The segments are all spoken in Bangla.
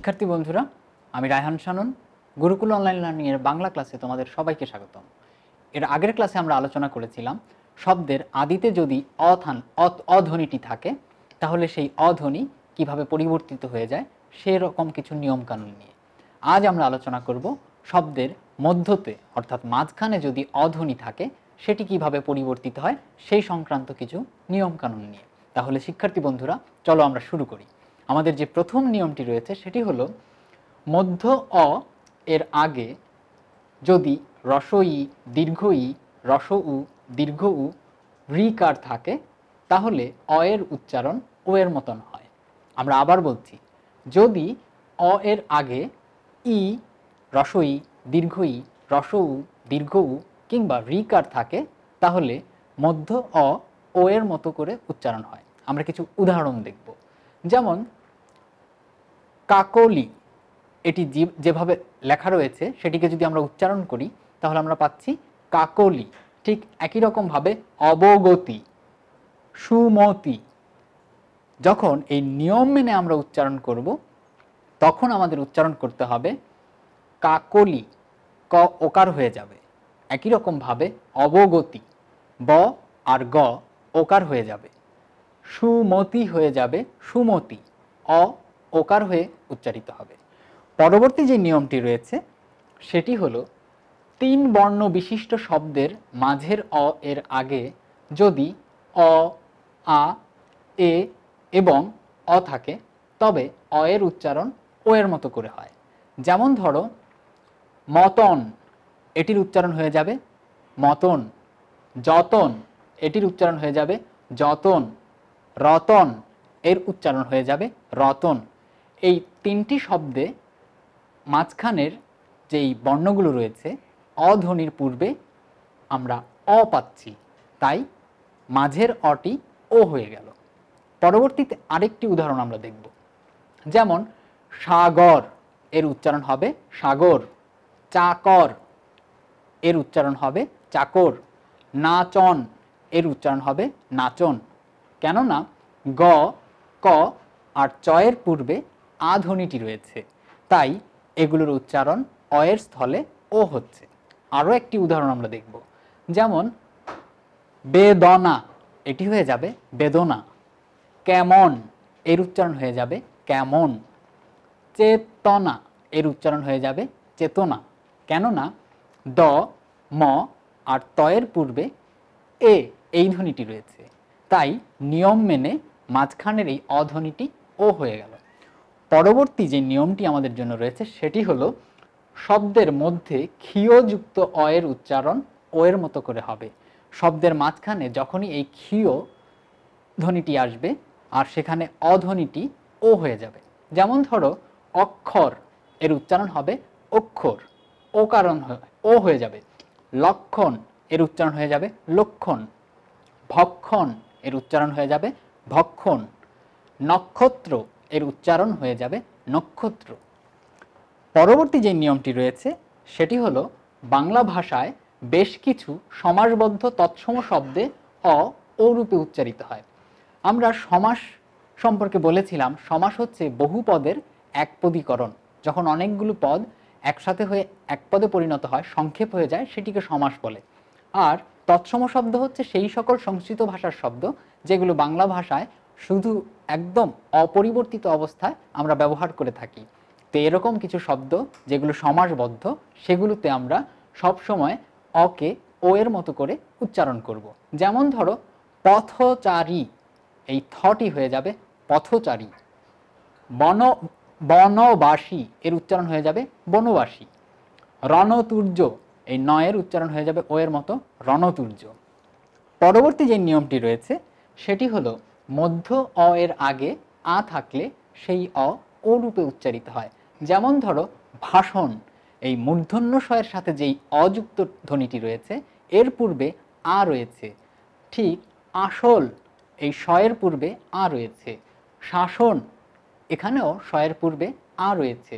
শিক্ষার্থী বন্ধুরা আমি রায়হান সানন গুরুকুল অনলাইন লার্নিংয়ের বাংলা ক্লাসে তোমাদের সবাইকে স্বাগতম এর আগের ক্লাসে আমরা আলোচনা করেছিলাম শব্দের আদিতে যদি অথান অধ্বনিটি থাকে তাহলে সেই অধ্বনি কিভাবে পরিবর্তিত হয়ে যায় সেরকম কিছু নিয়মকানুন নিয়ে আজ আমরা আলোচনা করব শব্দের মধ্যতে অর্থাৎ মাঝখানে যদি অধ্বনি থাকে সেটি কিভাবে পরিবর্তিত হয় সেই সংক্রান্ত কিছু নিয়মকানুন নিয়ে তাহলে শিক্ষার্থী বন্ধুরা চলো আমরা শুরু করি আমাদের যে প্রথম নিয়মটি রয়েছে সেটি হলো মধ্য অ এর আগে যদি রসই দীর্ঘ ই রস উ দীর্ঘ উ রিকার থাকে তাহলে অ এর উচ্চারণ ও এর মতন হয় আমরা আবার বলছি যদি অ এর আগে ই রসই দীর্ঘ ই রস উ দীর্ঘ উ কিংবা রিকার থাকে তাহলে মধ্য অ ও এর মতো করে উচ্চারণ হয় আমরা কিছু উদাহরণ দেখব যেমন কাকলি এটি যেভাবে লেখা রয়েছে সেটিকে যদি আমরা উচ্চারণ করি তাহলে আমরা পাচ্ছি কাকলি ঠিক একই রকমভাবে অবগতি সুমতি যখন এই নিয়ম মেনে আমরা উচ্চারণ করব তখন আমাদের উচ্চারণ করতে হবে কাকলি ক ওকার হয়ে যাবে একই রকমভাবে অবগতি ব আর গ ওকার হয়ে যাবে সুমতি হয়ে যাবে সুমতি অ ওকার হয়ে উচ্চারিত হবে পরবর্তী যে নিয়মটি রয়েছে সেটি হলো তিন বর্ণ বিশিষ্ট শব্দের মাঝের অ এর আগে যদি অ আ এ এবং অ থাকে তবে অ এর উচ্চারণ ও এর মতো করে হয় যেমন ধরো মতন এটির উচ্চারণ হয়ে যাবে মতন যতন এটির উচ্চারণ হয়ে যাবে যতন রতন এর উচ্চারণ হয়ে যাবে রতন এই তিনটি শব্দে মাঝখানের যেই বর্ণগুলো রয়েছে অধ্বনির পূর্বে আমরা অ পাচ্ছি তাই মাঝের অটি ও হয়ে গেল পরবর্তীতে আরেকটি উদাহরণ আমরা দেখব যেমন সাগর এর উচ্চারণ হবে সাগর চাকর এর উচ্চারণ হবে চাকর নাচন এর উচ্চারণ হবে নাচন কেননা গ ক আর চয়ের পূর্বে আধ্বনিটি রয়েছে তাই এগুলোর উচ্চারণ অয়ের স্থলে ও হচ্ছে আরও একটি উদাহরণ আমরা দেখব যেমন বেদনা এটি হয়ে যাবে বেদনা কেমন এর উচ্চারণ হয়ে যাবে কেমন চেতনা এর উচ্চারণ হয়ে যাবে চেতনা কেননা দ ম আর তয়ের পূর্বে এ এই ধ্বনিটি রয়েছে তাই নিয়ম মেনে মাঝখানের এই অধ্বনিটি ও হয়ে গেল পরবর্তী যে নিয়মটি আমাদের জন্য রয়েছে সেটি হলো শব্দের মধ্যে ক্ষীয়যুক্ত অ এর উচ্চারণ ও এর মতো করে হবে শব্দের মাঝখানে যখনই এই ক্ষীয় ধ্বনিটি আসবে আর সেখানে অধ্বনিটি ও হয়ে যাবে যেমন ধরো অক্ষর এর উচ্চারণ হবে অক্ষর ও কারণ ও হয়ে যাবে লক্ষণ এর উচ্চারণ হয়ে যাবে লক্ষণ ভক্ষণ এর উচ্চারণ হয়ে যাবে ভক্ষণ নক্ষত্র এর উচ্চারণ হয়ে যাবে নক্ষত্র পরবর্তী যে নিয়মটি রয়েছে সেটি হলো বাংলা ভাষায় বেশ কিছু সমাসবদ্ধ তৎসম শব্দে অ ও রূপে উচ্চারিত হয় আমরা সমাস সম্পর্কে বলেছিলাম সমাস হচ্ছে বহু পদের একপদীকরণ যখন অনেকগুলো পদ একসাথে হয়ে এক পদে পরিণত হয় সংক্ষেপ হয়ে যায় সেটিকে সমাস বলে আর তৎসম শব্দ হচ্ছে সেই সকল সংস্কৃত ভাষার শব্দ যেগুলো বাংলা ভাষায় শুধু একদম অপরিবর্তিত অবস্থায় আমরা ব্যবহার করে থাকি তো এরকম কিছু শব্দ যেগুলো সমাসবদ্ধ সেগুলোতে আমরা সবসময় অকে ও এর মতো করে উচ্চারণ করব। যেমন ধরো পথচারী এই থটি হয়ে যাবে পথচারী বন বনবাসী এর উচ্চারণ হয়ে যাবে বনবাসী রণতুর্য এই নয়ের উচ্চারণ হয়ে যাবে ও এর মতো রণতুর্য পরবর্তী যে নিয়মটি রয়েছে সেটি হলো মধ্য অ এর আগে আ থাকলে সেই অ ও রূপে উচ্চারিত হয় যেমন ধরো ভাষণ এই মূর্ধন্য স্বয়ের সাথে যেই অযুক্ত ধ্বনিটি রয়েছে এর পূর্বে আ রয়েছে ঠিক আসল এই স্বয়ের পূর্বে আ রয়েছে শাসন এখানেও স্বয়ের পূর্বে আ রয়েছে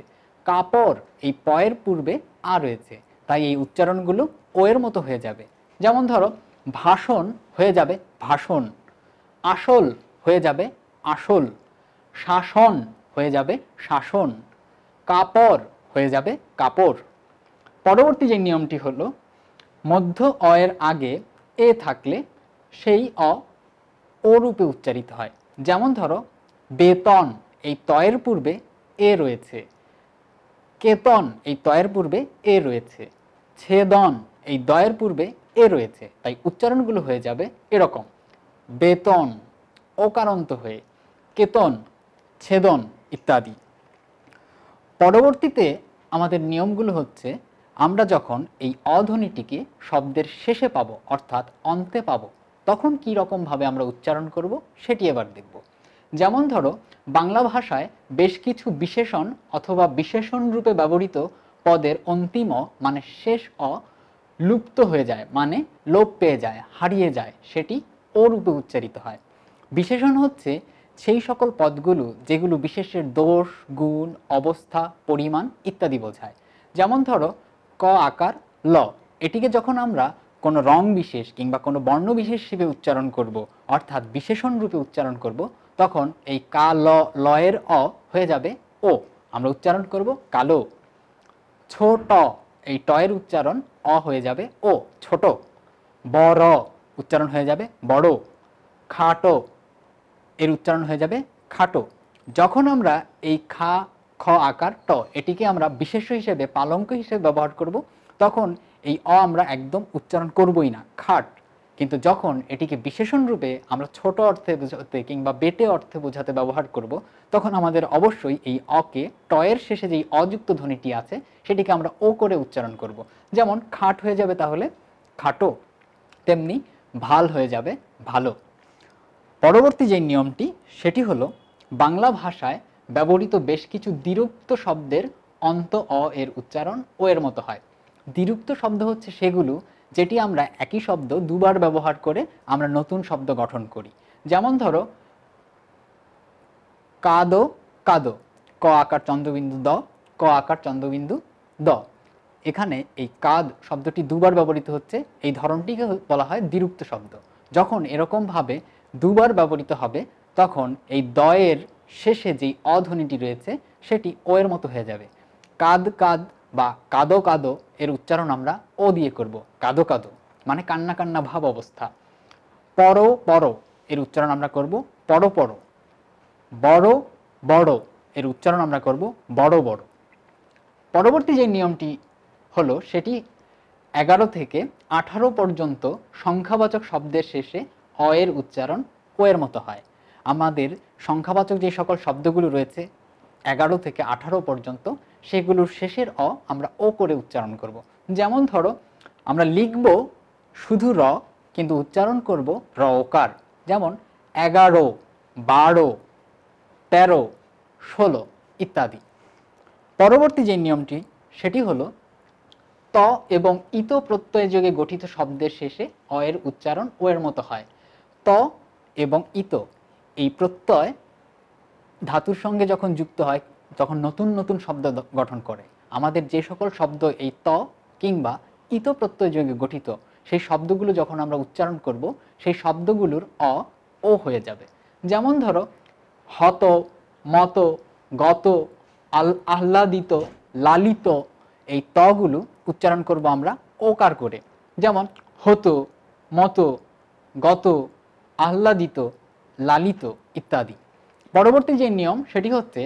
কাপড় এই পয়ের পূর্বে আ রয়েছে তাই এই উচ্চারণগুলো ও এর মতো হয়ে যাবে যেমন ধরো ভাষণ হয়ে যাবে ভাষণ আসল হয়ে যাবে আসল শাসন হয়ে যাবে শাসন কাপড় হয়ে যাবে কাপড় পরবর্তী যে নিয়মটি হলো মধ্য অ এর আগে এ থাকলে সেই অ ও রূপে উচ্চারিত হয় যেমন ধরো বেতন এই তয়ের পূর্বে এ রয়েছে কেতন এই তয়ের পূর্বে এ রয়েছে ছেদন এই দয়ের পূর্বে এ রয়েছে তাই উচ্চারণগুলো হয়ে যাবে এরকম বেতন অকারন্ত হয়ে কেতন ছেদন ইত্যাদি পরবর্তীতে আমাদের নিয়মগুলো হচ্ছে আমরা যখন এই অধ্বনিটিকে শব্দের শেষে পাব অর্থাৎ অন্তে পাব তখন কি রকমভাবে আমরা উচ্চারণ করব সেটি এবার দেখব যেমন ধরো বাংলা ভাষায় বেশ কিছু বিশেষণ অথবা বিশেষণ রূপে ব্যবহৃত পদের অন্তিম মানে শেষ অ লুপ্ত হয়ে যায় মানে লোপ পেয়ে যায় হারিয়ে যায় সেটি ও রূপে উচ্চারিত হয় বিশেষণ হচ্ছে সেই সকল পদগুলো যেগুলো বিশেষের দোষ গুণ অবস্থা পরিমাণ ইত্যাদি বোঝায় যেমন ধরো ক আকার ল এটিকে যখন আমরা কোনো রং বিশেষ কিংবা কোনো বর্ণ বিশেষ হিসেবে উচ্চারণ করব অর্থাৎ বিশেষণ রূপে উচ্চারণ করব তখন এই কা ল লয়ের অ হয়ে যাবে ও আমরা উচ্চারণ করব কালো ছোট এই টয়ের উচ্চারণ অ হয়ে যাবে ও ছোট বড় উচ্চারণ হয়ে যাবে বড় খাটো এর উচ্চারণ হয়ে যাবে খাটো যখন আমরা এই খা খ আকার ট এটিকে আমরা বিশেষ হিসেবে পালঙ্ক হিসেবে ব্যবহার করব তখন এই অ আমরা একদম উচ্চারণ করবই না খাট কিন্তু যখন এটিকে বিশেষণ রূপে আমরা ছোট অর্থে বোঝাতে কিংবা বেটে অর্থে বোঝাতে ব্যবহার করব তখন আমাদের অবশ্যই এই অকে টয়ের শেষে যেই অযুক্ত ধ্বনিটি আছে সেটিকে আমরা ও করে উচ্চারণ করব যেমন খাট হয়ে যাবে তাহলে খাটো তেমনি ভাল হয়ে যাবে ভালো পরবর্তী যে নিয়মটি সেটি হলো বাংলা ভাষায় ব্যবহৃত বেশ কিছু দ্বিরুক্ত শব্দের অন্ত অ এর উচ্চারণ ও এর মতো হয় দ্বিরুক্ত শব্দ হচ্ছে সেগুলো যেটি আমরা একই শব্দ দুবার ব্যবহার করে আমরা নতুন শব্দ গঠন করি যেমন ধরো কাদো কাদো ক আকার চন্দ্রবিন্দু দ ক আকার চন্দ্রবিন্দু দ এখানে এই কাদ শব্দটি দুবার ব্যবহৃত হচ্ছে এই ধরনটিকে বলা হয় দ্বিরুক্ত শব্দ যখন এরকমভাবে দুবার ব্যবহৃত হবে তখন এই দয়ের শেষে যেই অধ্বনিটি রয়েছে সেটি ও এর মতো হয়ে যাবে কাদ কাদ বা কাদো কাদো এর উচ্চারণ আমরা ও দিয়ে করব কাদো কাদো মানে কান্না কান্না ভাব অবস্থা পর পর এর উচ্চারণ আমরা করব পরো পর বড় বড় এর উচ্চারণ আমরা করব বড় বড় পরবর্তী যে নিয়মটি হলো সেটি এগারো থেকে আঠারো পর্যন্ত সংখ্যাবাচক শব্দের শেষে অ এর উচ্চারণ কোয়ের মতো হয় আমাদের সংখ্যাবাচক যে সকল শব্দগুলো রয়েছে এগারো থেকে আঠারো পর্যন্ত সেগুলোর শেষের অ আমরা ও করে উচ্চারণ করব। যেমন ধরো আমরা লিখব শুধু র কিন্তু উচ্চারণ করব র ওকার যেমন এগারো বারো তেরো ষোলো ইত্যাদি পরবর্তী যে নিয়মটি সেটি হলো ত এবং ইত প্রত্যয় যোগে গঠিত শব্দের শেষে অ এর উচ্চারণ ও এর মতো হয় ত এবং ইত এই প্রত্যয় ধাতুর সঙ্গে যখন যুক্ত হয় তখন নতুন নতুন শব্দ গঠন করে আমাদের যে সকল শব্দ এই ত কিংবা ইত প্রত্যয় যোগে গঠিত সেই শব্দগুলো যখন আমরা উচ্চারণ করব সেই শব্দগুলোর অ ও হয়ে যাবে যেমন ধরো হত মত গত আল আহ্লাদিত লালিত এই তগুলো উচ্চারণ করব আমরা ওকার করে যেমন হতো মতো গত আহ্লাদিত লালিত ইত্যাদি পরবর্তী যে নিয়ম সেটি হচ্ছে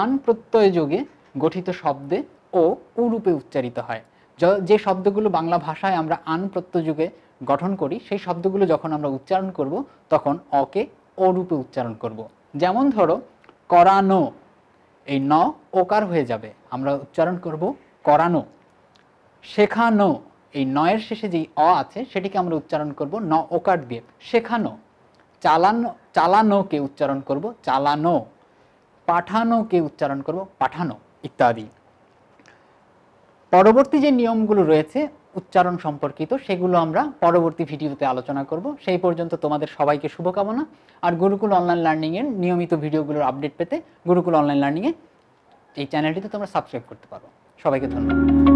আন প্রত্যয় যোগে গঠিত শব্দে ও উরূপে উচ্চারিত হয় যে শব্দগুলো বাংলা ভাষায় আমরা আন প্রত্যযোগে গঠন করি সেই শব্দগুলো যখন আমরা উচ্চারণ করব তখন অকে ও রূপে উচ্চারণ করব। যেমন ধরো করানো এই ন ওকার হয়ে যাবে আমরা উচ্চারণ করব করানো শেখানো এই নয়ের শেষে যেই অ আছে সেটিকে আমরা উচ্চারণ করব ন ওকার দিয়ে শেখানো চালানো চালানোকে উচ্চারণ করব চালানো পাঠানোকে উচ্চারণ করব পাঠানো ইত্যাদি পরবর্তী যে নিয়মগুলো রয়েছে উচ্চারণ সম্পর্কিত সেগুলো আমরা পরবর্তী ভিডিওতে আলোচনা করব সেই পর্যন্ত তোমাদের সবাইকে শুভকামনা আর গুরুকুল অনলাইন লার্নিংয়ের নিয়মিত ভিডিওগুলোর আপডেট পেতে গুরুকুল অনলাইন লার্নিংয়ে এই চ্যানেলটিতে তোমরা সাবস্ক্রাইব করতে পারো সবাইকে ধন্যবাদ